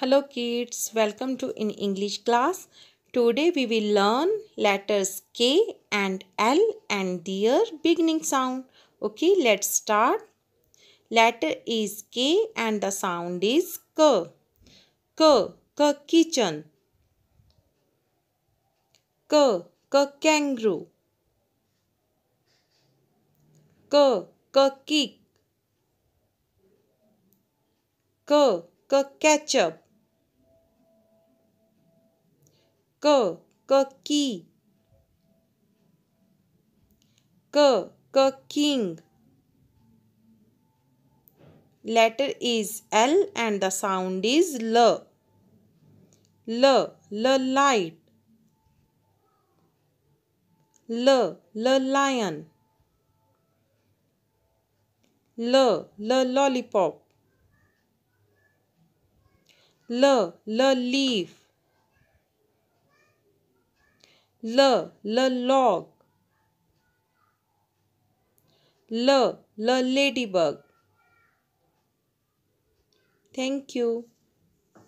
Hello kids, welcome to in English class. Today we will learn letters K and L and their beginning sound. Okay, let's start. Letter is K and the sound is K. K, K kitchen. K, K kangaroo. K, K kick. K, K ketchup. ki cookie. K, king. Letter is L and the sound is L. L, L light. L, L lion. L, L lollipop. L, L leaf. L, L log. L, L ladybug. Thank you.